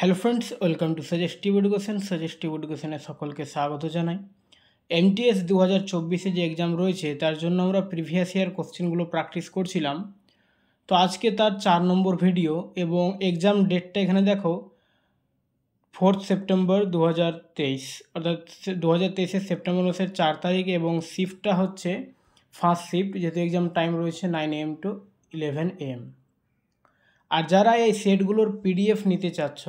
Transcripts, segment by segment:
hello friends welcome to suggestive education suggestive এডুকেশনে সকলকে স্বাগত জানাই এমটিএস দু হাজার চব্বিশে যে এক্সাম রয়েছে তার জন্য আমরা প্রিভিয়াস ইয়ার কোশ্চেনগুলো প্র্যাকটিস করছিলাম তো আজকে তার চার নম্বর ভিডিও এবং এক্সাম ডেটটা এখানে দেখো ফোর্থ সেপ্টেম্বর দু হাজার তেইশ অর্থাৎ দু হাজার তেইশের সেপ্টেম্বর মাসের চার তারিখ এবং শিফটটা হচ্ছে ফার্স্ট শিফট যেহেতু এক্সাম টাইম রয়েছে nine A M to eleven A M আর যারা এই সেটগুলোর পিডিএফ নিতে চাচ্ছ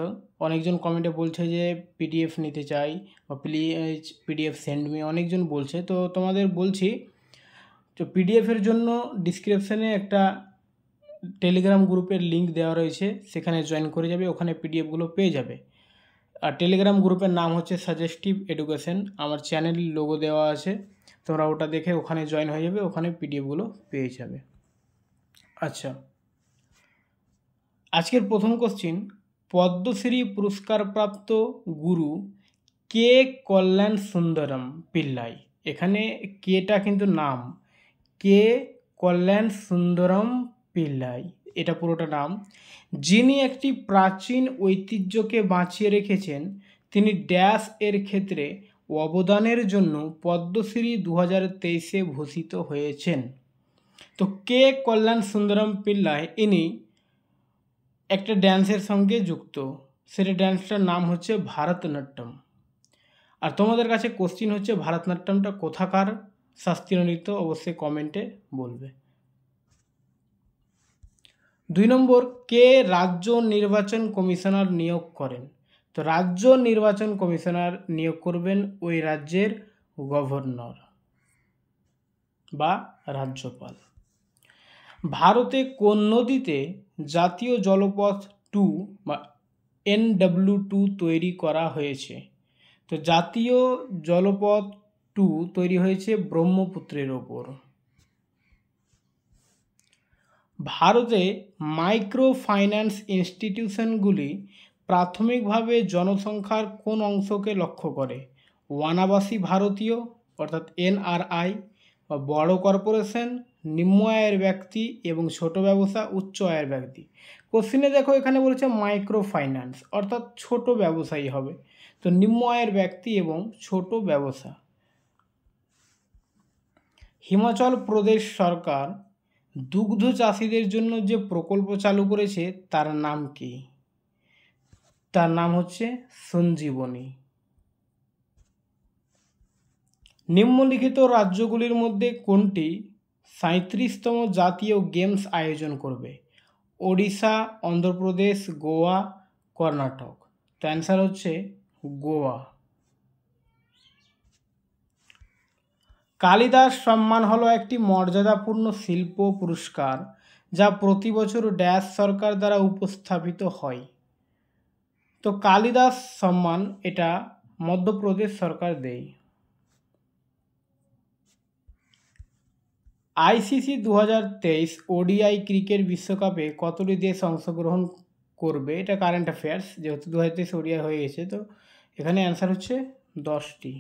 অনেকজন কমেন্টে বলছে যে পিডিএফ নিতে চাই বা প্লিজ পিডিএফ সেন্ড মি অনেকজন বলছে তো তোমাদের বলছি তো পিডিএফের জন্য ডিসক্রিপশানে একটা টেলিগ্রাম গ্রুপের লিঙ্ক দেওয়া রয়েছে সেখানে জয়েন করে যাবে ওখানে পিডিএফগুলো পেয়ে যাবে আর টেলিগ্রাম গ্রুপের নাম হচ্ছে সাজেস্টিভ এডুকেশন আমার চ্যানেল লোগো দেওয়া আছে তোমরা ওটা দেখে ওখানে জয়েন হয়ে যাবে ওখানে পিডিএফগুলো পেয়ে যাবে আচ্ছা আজকের প্রথম কোশ্চিন পদ্মশ্রী পুরস্কারপ্রাপ্ত গুরু কে কল্যাণ সুন্দরম পিল্লাই এখানে কেটা কিন্তু নাম কে কল্যাণ সুন্দরম পিল্লাই এটা পুরোটা নাম যিনি একটি প্রাচীন ঐতিহ্যকে বাঁচিয়ে রেখেছেন তিনি ড্যাশ এর ক্ষেত্রে অবদানের জন্য পদ্মশ্রী দু হাজার তেইশে ভূষিত হয়েছেন তো কে কল্যাণ সুন্দরম পিল্লাই ইনি একটা ড্যান্সের সঙ্গে যুক্ত সেটা ড্যান্সটার নাম হচ্ছে ভারতনাট্যম আর তোমাদের কাছে কোশ্চিন হচ্ছে ভারতনাট্যমটা কোথাকার শাস্ত্রীয় নৃত্য অবশ্যই কমেন্টে বলবে দুই নম্বর কে রাজ্য নির্বাচন কমিশনার নিয়োগ করেন তো রাজ্য নির্বাচন কমিশনার নিয়োগ করবেন ওই রাজ্যের গভর্নর বা রাজ্যপাল ভারতে কোন নদীতে জাতীয় জলপথ টু বা ডাব্লু টু তৈরি করা হয়েছে তো জাতীয় জলপথ টু তৈরি হয়েছে ব্রহ্মপুত্রের ওপর ভারতে মাইক্রো ফাইন্যান্স ইনস্টিটিউশনগুলি প্রাথমিকভাবে জনসংখ্যার কোন অংশকে লক্ষ্য করে ওয়ানাবাসী ভারতীয় অর্থাৎ এনআরআই বা বড় কর্পোরেশন নিম্ন আয়ের ব্যক্তি এবং ছোট ব্যবসা উচ্চ আয়ের ব্যক্তি কোশ্চিনে দেখো এখানে বলেছে মাইক্রো ফাইন্যান্স অর্থাৎ ছোট ব্যবসায়ী হবে তো নিম্ন আয়ের ব্যক্তি এবং ছোট ব্যবসা হিমাচল প্রদেশ সরকার দুগ্ধ চাষিদের জন্য যে প্রকল্প চালু করেছে তার নাম কি তার নাম হচ্ছে সঞ্জীবনী নিম্নলিখিত রাজ্যগুলির মধ্যে কোনটি সাঁত্রিশতম জাতীয় গেমস আয়োজন করবে ওড়িশা অন্ধ্রপ্রদেশ গোয়া কর্ণাটক তো অ্যান্সার হচ্ছে গোয়া কালিদাস সম্মান হলো একটি মর্যাদাপূর্ণ শিল্প পুরস্কার যা প্রতি বছর ড্যাশ সরকার দ্বারা উপস্থাপিত হয় তো কালিদাস সম্মান এটা মধ্যপ্রদেশ সরকার দেয় আইসিসি দু হাজার তেইশ ওডিআই ক্রিকেট বিশ্বকাপে কতটি দেশ অংশগ্রহণ করবে এটা কারেন্ট অ্যাফেয়ার্স যেহেতু দু হাজার তেইশ ওডিআই হয়ে গেছে তো এখানে অ্যান্সার হচ্ছে দশটি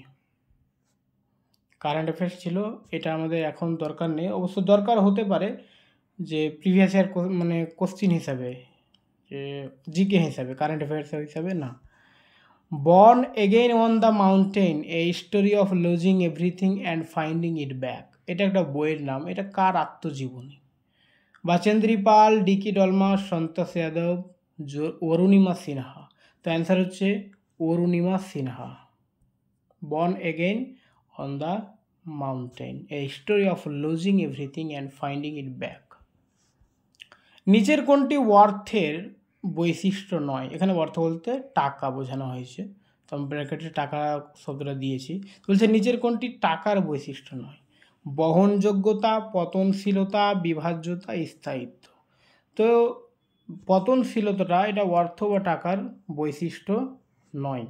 কারেন্ট অ্যাফেয়ার্স ছিল এটা আমাদের এখন দরকার নেই অবশ্য দরকার হতে পারে যে প্রিভিয়াস ইয়ার মানে কোশ্চিন হিসাবে যে জিকে হিসাবে কারেন্ট অ্যাফেয়ার্স হিসাবে না born again on the mountain a story of losing everything and finding it back এটা একটা বইয়ের নাম এটা কার আত্মজীবনী বাচেন্দ্রী পাল ডিকি ডলমা সন্তোষ যাদব অরুণিমা সিনহা তো অ্যান্সার হচ্ছে Arunima Sinha born again on the mountain a story of losing everything and finding it back নিচের কোনটি অর্থের বৈশিষ্ট্য নয় এখানে অর্থ বলতে টাকা বোঝানো হয়েছে তো আমি ব্র্যাকেটে টাকা শব্দটা দিয়েছি বলছে নিচের কোনটি টাকার বৈশিষ্ট্য নয় বহনযোগ্যতা পতনশীলতা বিভাজ্যতা স্থায়িত্ব তো পতনশীলতাটা এটা অর্থ বা টাকার বৈশিষ্ট্য নয়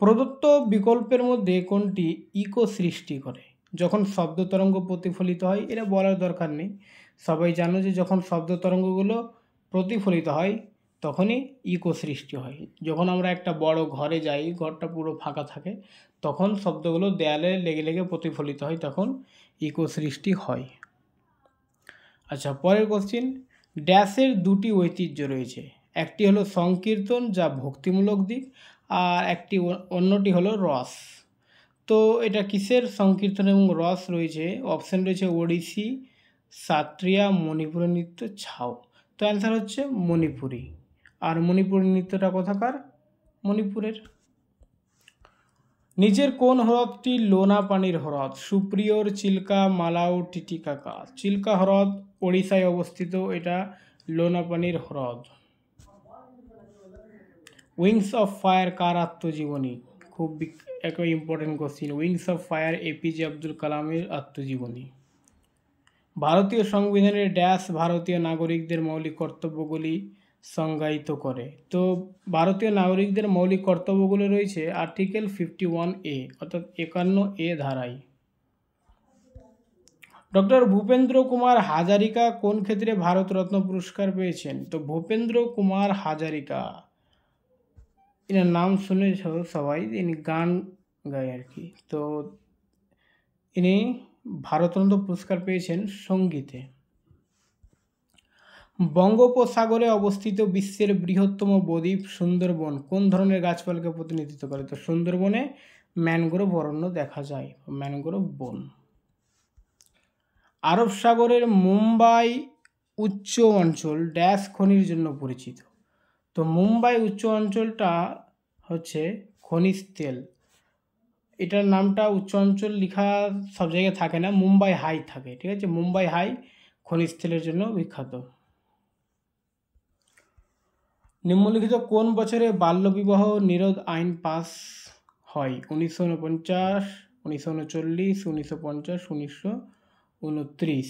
প্রদত্ত বিকল্পের মধ্যে কোনটি ইকো সৃষ্টি করে যখন শব্দ তরঙ্গ প্রতিফলিত হয় এটা বলার দরকার নেই সবাই জানো যে যখন শব্দ তরঙ্গগুলো প্রতিফলিত হয় তখনই ইকো সৃষ্টি হয় যখন আমরা একটা বড় ঘরে যাই ঘরটা পুরো ফাঁকা থাকে তখন শব্দগুলো দেয়ালে লেগে লেগে প্রতিফলিত হয় তখন ইকো সৃষ্টি হয় আচ্ছা পরের কোশ্চিন ড্যাশের দুটি ঐতিহ্য রয়েছে একটি হলো সংকীর্তন যা ভক্তিমূলক দিক আর একটি অন্যটি হলো রস তো এটা কিসের সংকীর্তন এবং রস রয়েছে অপশান রয়েছে ওড়িশি সাত্রিয়া মণিপুরী নৃত্য ছাও তো অ্যান্সার হচ্ছে মণিপুরী আর মণিপুর নৃত্যটা কোথাকার মণিপুরের নিজের কোন হ্রদটি লোনা পানির হ্রদ সুপ্রিয়র চিল্কা মালাও টিটিকাকা চিল্কা হ্রদ ওড়িশায় অবস্থিত এটা লোনা পানির হ্রদ উইংস অফ ফায়ার কার আত্মজীবনী খুব একটা important question wings of fire APJ Abdul কালামের আত্মজীবনী ভারতীয় সংবিধানের ড্যাশ ভারতীয় নাগরিকদের মৌলিক কর্তব্যগুলি সংজ্ঞায়িত করে তো ভারতীয় নাগরিকদের মৌলিক কর্তব্যগুলো রয়েছে আর্টিকেল ফিফটি ওয়ান এ অর্থাৎ একান্ন এ ধারায় ডক্টর ভূপেন্দ্র কুমার হাজারিকা কোন ক্ষেত্রে ভারতরত্ন পুরস্কার পেয়েছেন তো ভূপেন্দ্র কুমার হাজারিকা এনার নাম শুনেছ সবাই ইনি গান গায় আর কি তো ইনি ভারতরত্ন পুরস্কার পেয়েছেন সঙ্গীতে বঙ্গোপসাগরে অবস্থিত বিশ্বের বৃহত্তম বদ্বীপ সুন্দরবন কোন ধরনের গাছপালাকে প্রতিনিধিত্ব করে তো সুন্দরবনে ম্যানগ্রোভ অরণ্য দেখা যায় ম্যানগ্রোভ বন আরব সাগরের মুম্বাই উচ্চ অঞ্চল ড্যাশ খনির জন্য পরিচিত তো মুম্বাই উচ্চ অঞ্চলটা হচ্ছে খনিজ তেল এটার নামটা উচ্চ অঞ্চল লেখা সব জায়গায় থাকে না মুম্বাই হাই থাকে ঠিক আছে মুম্বাই হাই খনিজ তেলের জন্য বিখ্যাত নিম্নলিখিত কোন বছরে বাল্যবিবাহ নিরোধ আইন পাস হয় উনিশশো উনপঞ্চাশ উনিশশো উনচল্লিশ উনিশশো পঞ্চাশ উনিশশো উনত্রিশ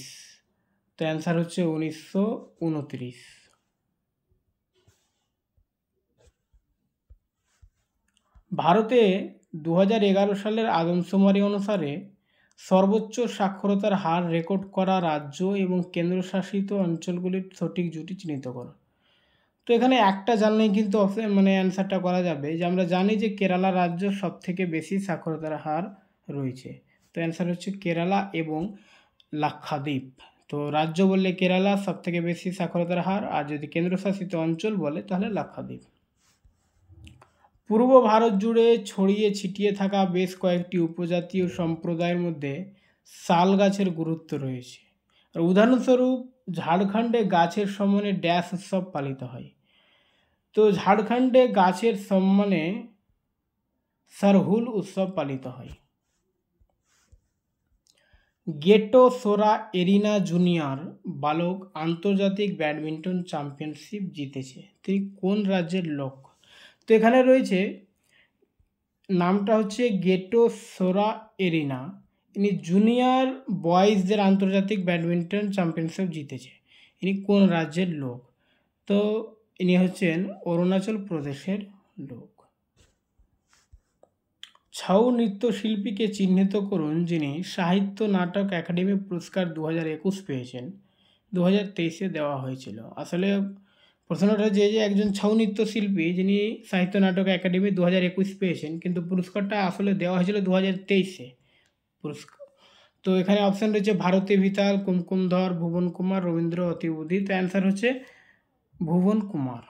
তো অ্যান্সার হচ্ছে উনিশশো উনত্রিশ ভারতে দু সালের আদমশুমারি অনুসারে সর্বোচ্চ সাক্ষরতার হার রেকর্ড করা রাজ্য এবং কেন্দ্রশাসিত অঞ্চলগুলির সঠিক জুটি চিহ্নিত করুন তো এখানে একটা জানলেই কিন্তু মানে অ্যান্সারটা করা যাবে যে আমরা জানি যে কেরালা রাজ্য সবথেকে বেশি সাক্ষরতার হার রয়েছে তো অ্যান্সার হচ্ছে কেরালা এবং লাক্ষাদ্বীপ তো রাজ্য বললে কেরালা সবথেকে বেশি সাক্ষরতার হার আর যদি কেন্দ্রশাসিত অঞ্চল বলে তাহলে লাক্ষাদ্বীপ পূর্ব ভারত জুড়ে ছড়িয়ে ছিটিয়ে থাকা বেশ কয়েকটি উপজাতীয় সম্প্রদায়ের মধ্যে শাল গাছের গুরুত্ব রয়েছে আর উদাহরণস্বরূপ ঝাড়খণ্ডে গাছের সমনে ড্যাশ উৎসব পালিত হয় তো ঝাড়খণ্ডে গাছের সম্মানে সারহুল উৎসব পালিত হয় গেটো সোরা এরিনা জুনিয়র বালক আন্তর্জাতিক ব্যাডমিন্টন চ্যাম্পিয়নশিপ জিতেছে তিনি কোন রাজ্যের লোক তো এখানে রয়েছে নামটা হচ্ছে গেটো সোরা এরিনা ইনি জুনিয়র বয়েজদের আন্তর্জাতিক ব্যাডমিন্টন চ্যাম্পিয়নশিপ জিতেছে ইনি কোন রাজ্যের লোক তো ইনি হচ্ছেন অরুণাচল প্রদেশের লোক ছৌ নৃত্যশিল্পীকে চিহ্নিত করুন যিনি সাহিত্য নাটক একাডেমি পুরস্কার দু হাজার একুশ পেয়েছেন দু হাজার তেইশে দেওয়া হয়েছিল আসলে প্রশ্নটা যে যে একজন ছৌ নৃত্যশিল্পী যিনি সাহিত্য নাটক একাডেমি দু হাজার একুশ পেয়েছেন কিন্তু পুরস্কারটা আসলে দেওয়া হয়েছিল দু হাজার তেইশে পুরস্কার তো এখানে অপশন রয়েছে ভারতী ভিতাল কুমকুমধর ভুবন কুমার রবীন্দ্র অতিবুদ্ধি তো অ্যান্সার হচ্ছে ভুবন কুমার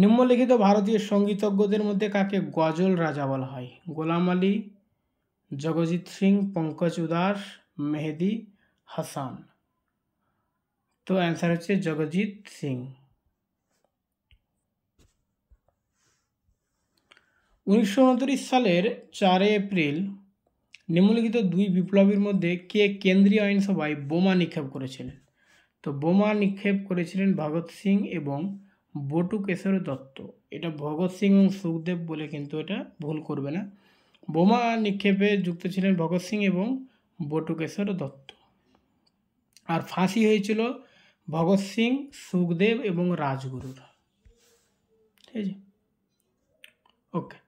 নিম্নলিখিত ভারতীয় সঙ্গীতজ্ঞদের মধ্যে কাকে গজল রাজা বলা হয় গোলাম আলী জগজিৎ সিং পঙ্কজ উদাস মেহেদি হাসান তো অ্যান্সার হচ্ছে জগজিৎ সিং উনিশশো সালের চারে এপ্রিল নিম্নলিখিত দুই বিপ্লবীর মধ্যে কে কেন্দ্রীয় আইনসভায় বোমা নিক্ষেপ করেছিলেন তো বোমা নিক্ষেপ করেছিলেন ভগৎ সিং এবং বটু কেশর দত্ত এটা ভগৎ সিং এবং সুখদেব বলে কিন্তু এটা ভুল করবে না বোমা নিক্ষেপে যুক্ত ছিলেন ভগৎ সিং এবং বটুকেশ্বর দত্ত আর ফাঁসি হয়েছিল ভগৎ সিং সুখদেব এবং রাজগুরুর ঠিক আছে ওকে